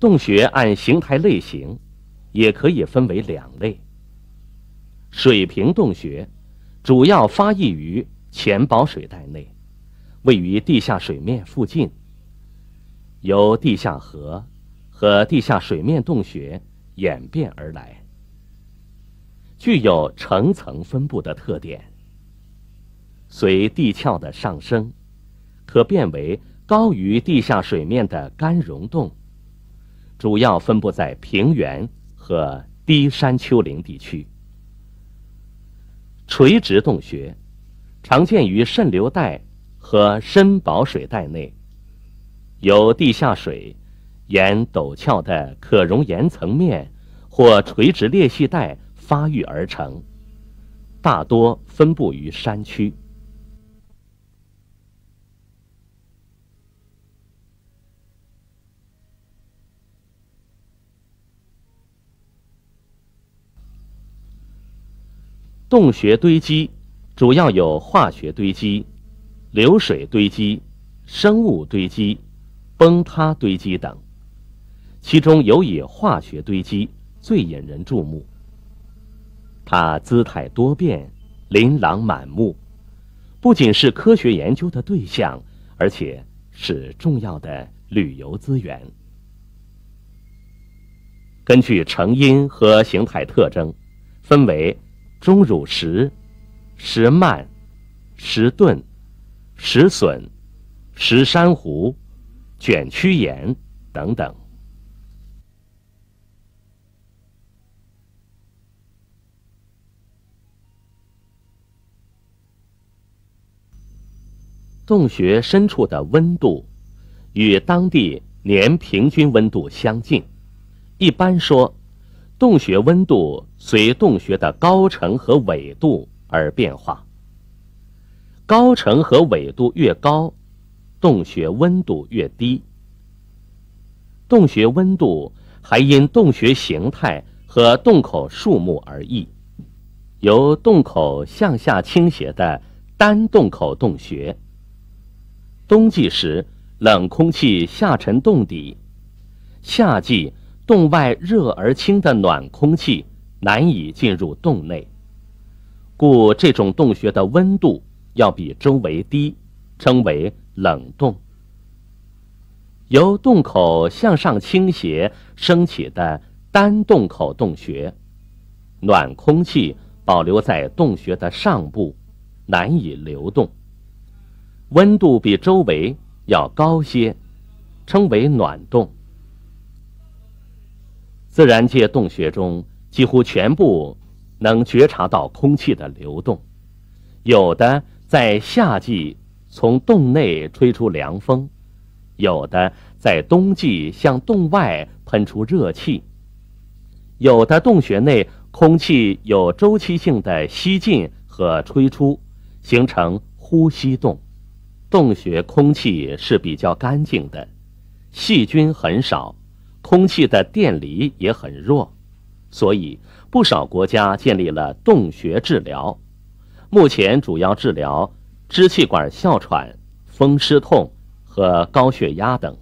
洞穴按形态类型，也可以分为两类。水平洞穴主要发育于浅薄水带内，位于地下水面附近，由地下河和地下水面洞穴演变而来，具有成层分布的特点。随地壳的上升，可变为高于地下水面的干溶洞。主要分布在平原和低山丘陵地区，垂直洞穴常见于渗流带和深薄水带内，由地下水沿陡峭的可溶岩层面或垂直裂隙带发育而成，大多分布于山区。洞穴堆积主要有化学堆积、流水堆积、生物堆积、崩塌堆积等，其中尤以化学堆积最引人注目。它姿态多变，琳琅满目，不仅是科学研究的对象，而且是重要的旅游资源。根据成因和形态特征，分为。钟乳石、石幔、石盾、石笋、石珊瑚、卷曲岩等等。洞穴深处的温度与当地年平均温度相近，一般说。洞穴温度随洞穴的高程和纬度而变化，高程和纬度越高，洞穴温度越低。洞穴温度还因洞穴形态和洞口数目而异。由洞口向下倾斜的单洞口洞穴，冬季时冷空气下沉洞底，夏季。洞外热而轻的暖空气难以进入洞内，故这种洞穴的温度要比周围低，称为冷洞。由洞口向上倾斜升起的单洞口洞穴，暖空气保留在洞穴的上部，难以流动，温度比周围要高些，称为暖洞。自然界洞穴中几乎全部能觉察到空气的流动，有的在夏季从洞内吹出凉风，有的在冬季向洞外喷出热气，有的洞穴内空气有周期性的吸进和吹出，形成呼吸洞。洞穴空气是比较干净的，细菌很少。空气的电离也很弱，所以不少国家建立了洞穴治疗。目前主要治疗支气管哮喘、风湿痛和高血压等。